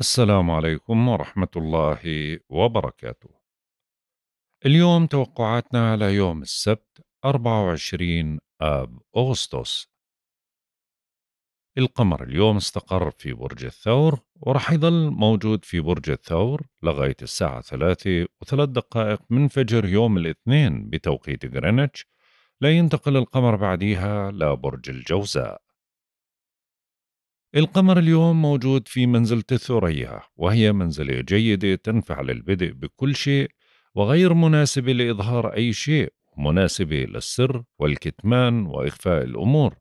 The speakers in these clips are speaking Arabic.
السلام عليكم ورحمة الله وبركاته. اليوم توقعاتنا على يوم السبت 24 آب أغسطس. القمر اليوم استقر في برج الثور ورح يظل موجود في برج الثور لغاية الساعة ثلاثة وثلاث دقائق من فجر يوم الاثنين بتوقيت غرينتش لا ينتقل القمر بعديها لبرج الجوزاء القمر اليوم موجود في منزلة الثريا وهي منزلة جيدة تنفع للبدء بكل شيء وغير مناسبة لإظهار أي شيء مناسبة للسر والكتمان وإخفاء الأمور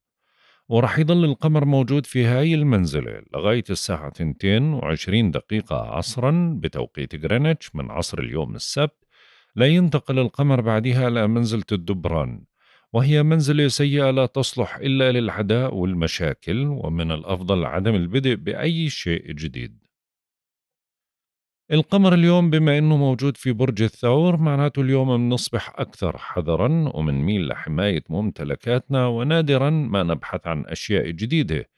ورح يضل القمر موجود في هاي المنزلة لغاية الساعة 22 دقيقة عصرا بتوقيت غرينتش من عصر اليوم السبت لينتقل القمر بعدها لمنزلة الدبران وهي منزلة سيئة لا تصلح إلا للعداء والمشاكل ومن الأفضل عدم البدء بأي شيء جديد القمر اليوم بما أنه موجود في برج الثور معناته اليوم بنصبح أكثر حذرا ومنميل لحماية ممتلكاتنا ونادرا ما نبحث عن أشياء جديدة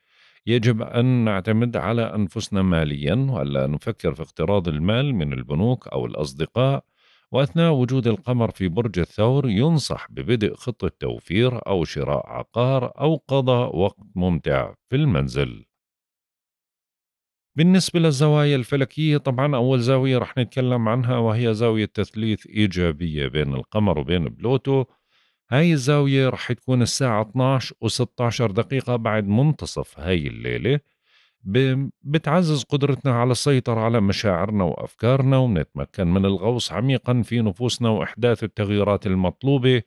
يجب أن نعتمد على أنفسنا ماليا وألا نفكر في اقتراض المال من البنوك أو الأصدقاء وأثناء وجود القمر في برج الثور ينصح ببدء خطة توفير أو شراء عقار أو قضاء وقت ممتع في المنزل بالنسبة للزوايا الفلكية طبعا أول زاوية رح نتكلم عنها وهي زاوية تثليث إيجابية بين القمر وبين بلوتو هاي الزاوية رح تكون الساعة 12 و16 دقيقة بعد منتصف هاي الليلة بتعزز قدرتنا على السيطرة على مشاعرنا وأفكارنا وبنتمكن من الغوص عميقا في نفوسنا وإحداث التغييرات المطلوبة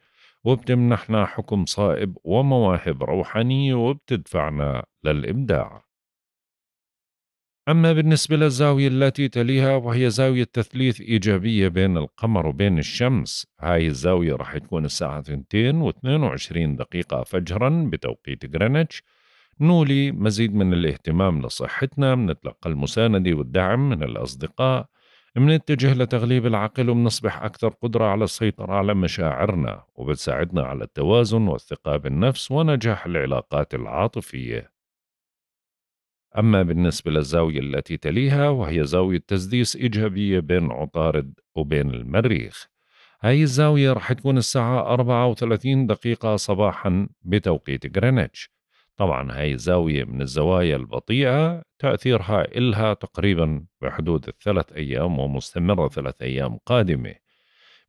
وبتمنحنا حكم صائب ومواهب روحانية وبتدفعنا للإبداع أما بالنسبة للزاوية التي تليها وهي زاوية تثليث إيجابية بين القمر وبين الشمس هاي الزاوية رح تكون الساعة 2 و22 دقيقة فجرا بتوقيت غرينتش نولي مزيد من الاهتمام لصحتنا منتلقى المساندة والدعم من الأصدقاء منتجه لتغليب العقل ومنصبح أكثر قدرة على السيطرة على مشاعرنا وبتساعدنا على التوازن والثقة بالنفس ونجاح العلاقات العاطفية أما بالنسبة للزاوية التي تليها وهي زاوية تسديس إيجابية بين عطارد وبين المريخ هاي الزاوية رح تكون الساعة 34 دقيقة صباحا بتوقيت غرينتش طبعا هاي زاوية من الزوايا البطيئة تأثيرها إلها تقريبا بحدود الثلاث أيام ومستمرة ثلاث أيام قادمة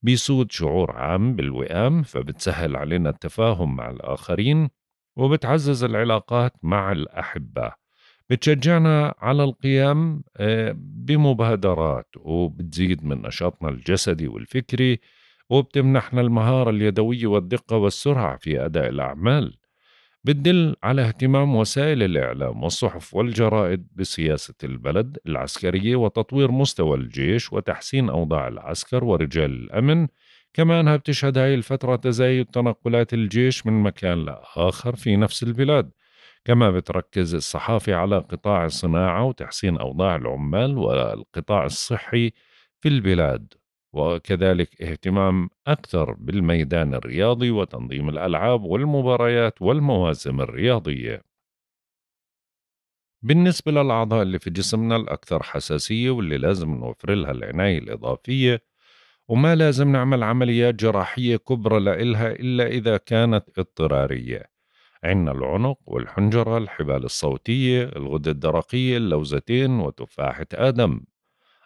بيسود شعور عام بالوئام فبتسهل علينا التفاهم مع الآخرين وبتعزز العلاقات مع الأحبة بتشجعنا على القيام آه، بمبادرات وبتزيد من نشاطنا الجسدي والفكري وبتمنحنا المهارة اليدوية والدقة والسرعة في أداء الأعمال بتدل على اهتمام وسائل الإعلام والصحف والجرائد بسياسة البلد العسكرية وتطوير مستوى الجيش وتحسين أوضاع العسكر ورجال الأمن كمان بتشهد هاي الفترة تزايد تنقلات الجيش من مكان لآخر في نفس البلاد كما بتركز الصحافة على قطاع الصناعة وتحسين أوضاع العمال والقطاع الصحي في البلاد وكذلك اهتمام أكثر بالميدان الرياضي وتنظيم الألعاب والمباريات والمواسم الرياضية. بالنسبة للأعضاء اللي في جسمنا الأكثر حساسية واللي لازم نوفر لها العناية الإضافية وما لازم نعمل عمليات جراحية كبرى لإلها إلا إذا كانت اضطرارية عنا العنق والحنجرة الحبال الصوتية الغدة الدرقية اللوزتين وتفاحة آدم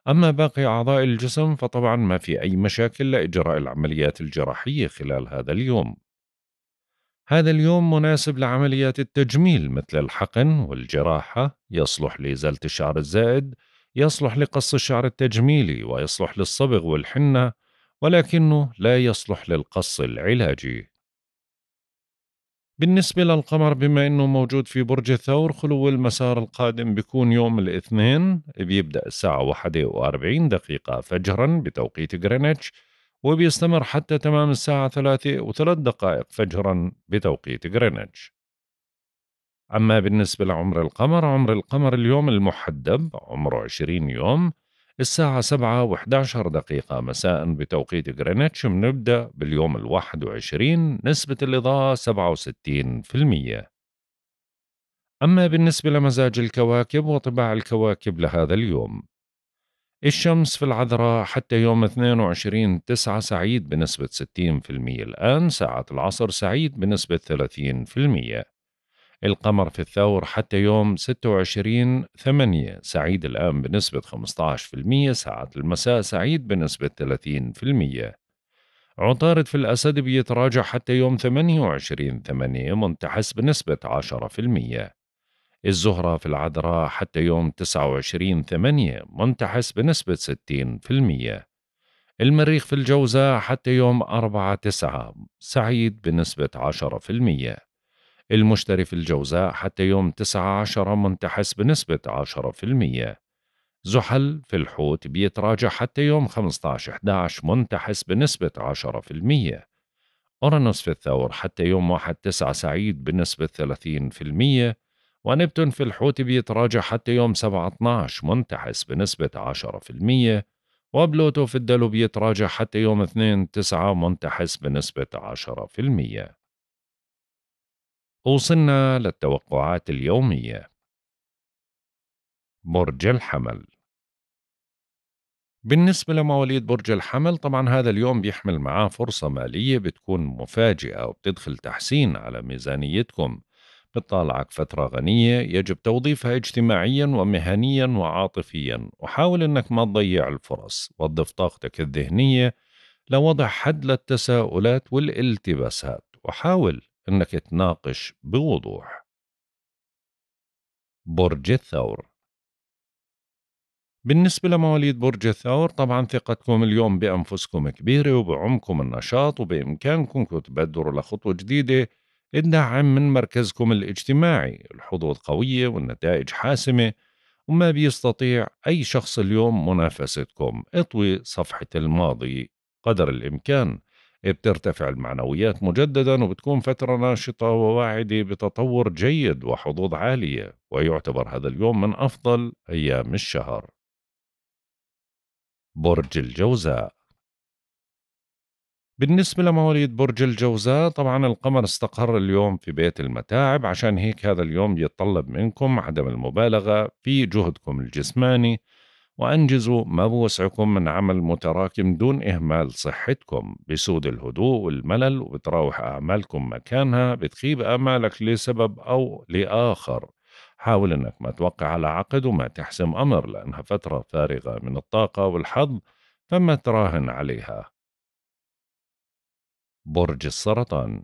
أما باقي أعضاء الجسم فطبعا ما في أي مشاكل لإجراء العمليات الجراحية خلال هذا اليوم. هذا اليوم مناسب لعمليات التجميل مثل الحقن والجراحة، يصلح لإزالة الشعر الزائد، يصلح لقص الشعر التجميلي ويصلح للصبغ والحنة، ولكنه لا يصلح للقص العلاجي. بالنسبة للقمر بما انه موجود في برج الثور خلو المسار القادم بيكون يوم الاثنين بيبدأ الساعة 41 دقيقة فجرا بتوقيت غرينتش وبيستمر حتى تمام الساعة 3 وثلاث دقائق فجرا بتوقيت غرينتش أما بالنسبة لعمر القمر عمر القمر اليوم المحدب عمره 20 يوم الساعة سبعة و عشر دقيقة مساء بتوقيت غرينتش بنبدأ باليوم الواحد وعشرين نسبة الإضاءة سبعة وستين في المية أما بالنسبة لمزاج الكواكب وطباع الكواكب لهذا اليوم الشمس في العذراء حتى يوم 22 9 سعيد بنسبة 60% الآن ساعة العصر سعيد بنسبة 30% القمر في الثور حتى يوم 26 8 سعيد الآن بنسبة 15% ساعات المساء سعيد بنسبة 30% عطارد في الأسد بيتراجع حتى يوم 28 8 منتحس بنسبة 10% الزهرة في العذراء حتى يوم 29 8 منتحس بنسبة 60% المريخ في الجوزاء حتى يوم 4 9 سعيد بنسبة 10% المشتري في الجوزاء حتى يوم تسعة 10 منتحس بنسبة 10% زحل في الحوت بيتراجع حتى يوم 15 11 منتحس بنسبة 10% أورانوس في الثور حتى يوم 1 9 سعيد بنسبة 30% ونبتون في الحوت بيتراجع حتى يوم 7 12 منتحس بنسبة 10% وبلوتو في الدلو بيتراجع حتى يوم 2 9 منتحس بنسبة 10% وصلنا للتوقعات اليومية برج الحمل بالنسبة لمواليد برج الحمل طبعا هذا اليوم بيحمل معاه فرصة مالية بتكون مفاجئة وبتدخل تحسين على ميزانيتكم بتطالعك فترة غنية يجب توظيفها اجتماعيا ومهنيا وعاطفيا وحاول انك ما تضيع الفرص وظف طاقتك الذهنية لوضع حد للتساؤلات والالتباسات وحاول انك تناقش بوضوح برج الثور بالنسبة لمواليد برج الثور طبعا ثقتكم اليوم بأنفسكم كبيرة وبعمكم النشاط وبإمكانكم تبادروا لخطوة جديدة الدعم من مركزكم الاجتماعي الحظوظ قوية والنتائج حاسمة وما بيستطيع أي شخص اليوم منافستكم اطوي صفحة الماضي قدر الإمكان بترتفع المعنويات مجددا وبتكون فترة ناشطة وواعدة بتطور جيد وحظوظ عالية ويعتبر هذا اليوم من أفضل أيام الشهر برج الجوزاء بالنسبة لمواليد برج الجوزاء طبعا القمر استقر اليوم في بيت المتاعب عشان هيك هذا اليوم يتطلب منكم عدم المبالغة في جهدكم الجسماني وأنجزوا ما بوسعكم من عمل متراكم دون إهمال صحتكم بسود الهدوء والملل وبتراوح أعمالكم مكانها بتخيب آمالك لسبب أو لآخر حاول أنك ما توقع على عقد وما تحسم أمر لأنها فترة فارغة من الطاقة والحظ فما تراهن عليها برج السرطان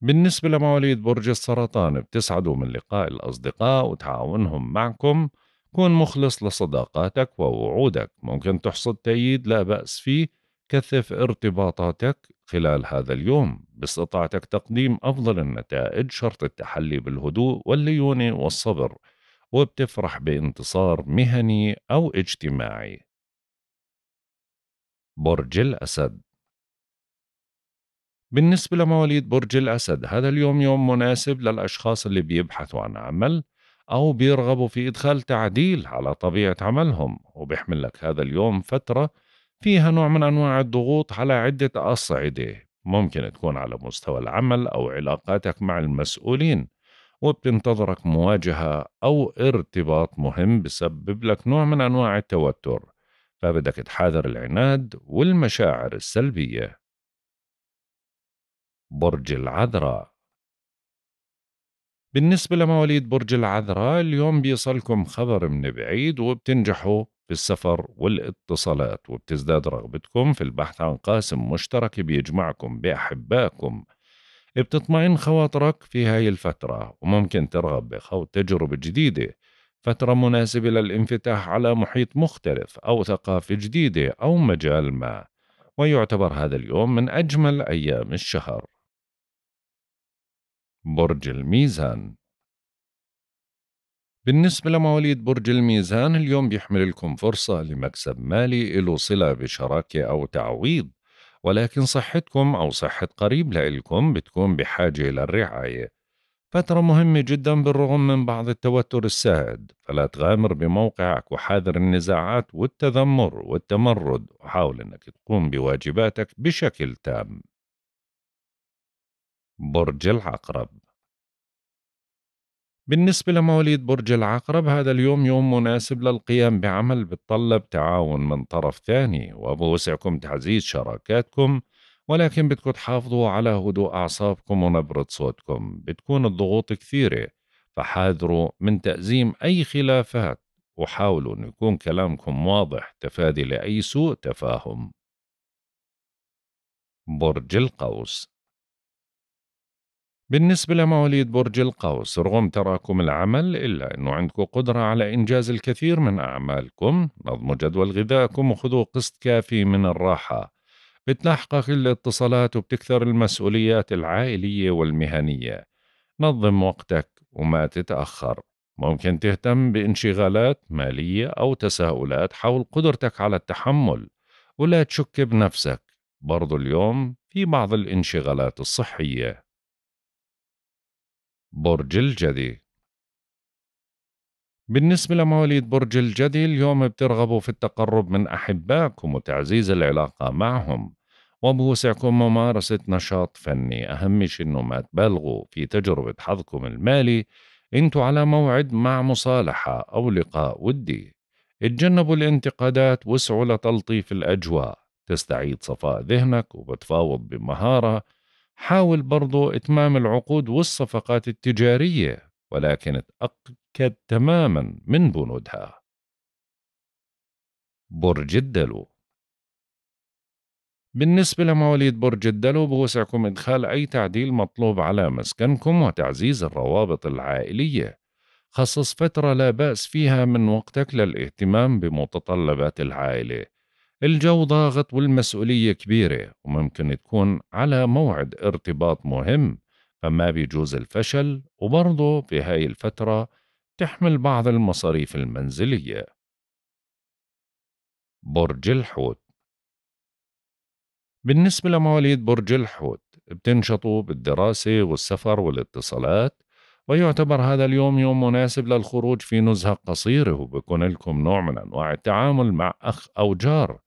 بالنسبة لمواليد برج السرطان بتسعدوا من لقاء الأصدقاء وتعاونهم معكم كن مخلص لصداقاتك ووعودك ممكن تحصد تأييد لا بأس فيه كثف ارتباطاتك خلال هذا اليوم باستطاعتك تقديم أفضل النتائج شرط التحلي بالهدوء والليونة والصبر وبتفرح بانتصار مهني أو اجتماعي برج الأسد بالنسبة لمواليد برج الأسد هذا اليوم يوم مناسب للأشخاص اللي بيبحثوا عن عمل أو بيرغبوا في إدخال تعديل على طبيعة عملهم وبيحمل لك هذا اليوم فترة فيها نوع من أنواع الضغوط على عدة أصعدة ممكن تكون على مستوى العمل أو علاقاتك مع المسؤولين وبتنتظرك مواجهة أو ارتباط مهم بسبب لك نوع من أنواع التوتر فبدك تحاذر العناد والمشاعر السلبية برج العذراء بالنسبة لمواليد برج العذراء اليوم بيصلكم خبر من بعيد وبتنجحوا في السفر والاتصالات وبتزداد رغبتكم في البحث عن قاسم مشترك بيجمعكم بأحبائكم بتطمئن خواطرك في هاي الفترة وممكن ترغب بخوض تجربة جديدة فترة مناسبة للانفتاح على محيط مختلف أو ثقافة جديدة أو مجال ما ويعتبر هذا اليوم من أجمل أيام الشهر برج الميزان بالنسبة لمواليد برج الميزان اليوم بيحمل لكم فرصة لمكسب مالي له صلة بشراكة أو تعويض ولكن صحتكم أو صحة قريب لإلكم بتكون بحاجة للرعاية فترة مهمة جدا بالرغم من بعض التوتر السائد فلا تغامر بموقعك وحاذر النزاعات والتذمر والتمرد وحاول أنك تقوم بواجباتك بشكل تام برج العقرب بالنسبة لمواليد برج العقرب هذا اليوم يوم مناسب للقيام بعمل بتطلب تعاون من طرف ثاني وبوسعكم تعزيز شراكاتكم ولكن بدكم تحافظوا على هدوء أعصابكم ونبرة صوتكم بتكون الضغوط كثيرة فحاذروا من تأزيم أي خلافات وحاولوا أن يكون كلامكم واضح تفادي لأي سوء تفاهم برج القوس بالنسبة لمواليد برج القوس رغم تراكم العمل إلا أنه عندكم قدرة على إنجاز الكثير من أعمالكم نظموا جدول غذائكم وخذوا قسط كافي من الراحة بتلاحقك الاتصالات وبتكثر المسؤوليات العائلية والمهنية نظم وقتك وما تتأخر ممكن تهتم بانشغالات مالية أو تساؤلات حول قدرتك على التحمل ولا تشك بنفسك برضو اليوم في بعض الانشغالات الصحية برج الجدي بالنسبة لمواليد برج الجدي اليوم بترغبوا في التقرب من أحبائكم وتعزيز العلاقة معهم وبوسعكم ممارسة نشاط فني أهم شيء إنه ما تبالغوا في تجربة حظكم المالي انتوا على موعد مع مصالحة أو لقاء ودي اتجنبوا الانتقادات وسعوا لتلطيف الأجواء تستعيد صفاء ذهنك وبتفاوض بمهارة حاول برضو إتمام العقود والصفقات التجارية ولكن اتأكد تماما من بنودها برج الدلو بالنسبة لمواليد برج الدلو بوسعكم إدخال أي تعديل مطلوب على مسكنكم وتعزيز الروابط العائلية خصص فترة لا بأس فيها من وقتك للاهتمام بمتطلبات العائلة الجو ضاغط والمسؤولية كبيرة وممكن تكون على موعد ارتباط مهم فما بيجوز الفشل وبرضه في هاي الفترة تحمل بعض المصاريف المنزلية برج الحوت بالنسبة لمواليد برج الحوت بتنشطوا بالدراسة والسفر والاتصالات ويعتبر هذا اليوم يوم مناسب للخروج في نزهة قصيرة وبكون لكم نوع من أنواع التعامل مع أخ أو جار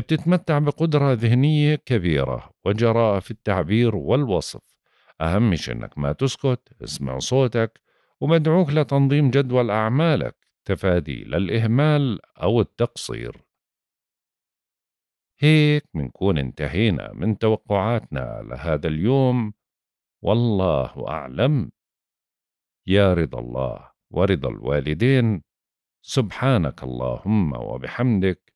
بتتمتع بقدرة ذهنية كبيرة وجراءة في التعبير والوصف أهم شيء أنك ما تسكت اسمع صوتك ومدعوك لتنظيم جدول أعمالك تفادي للإهمال أو التقصير هيك منكون انتهينا من توقعاتنا لهذا اليوم والله أعلم يا رضا الله ورضا الوالدين سبحانك اللهم وبحمدك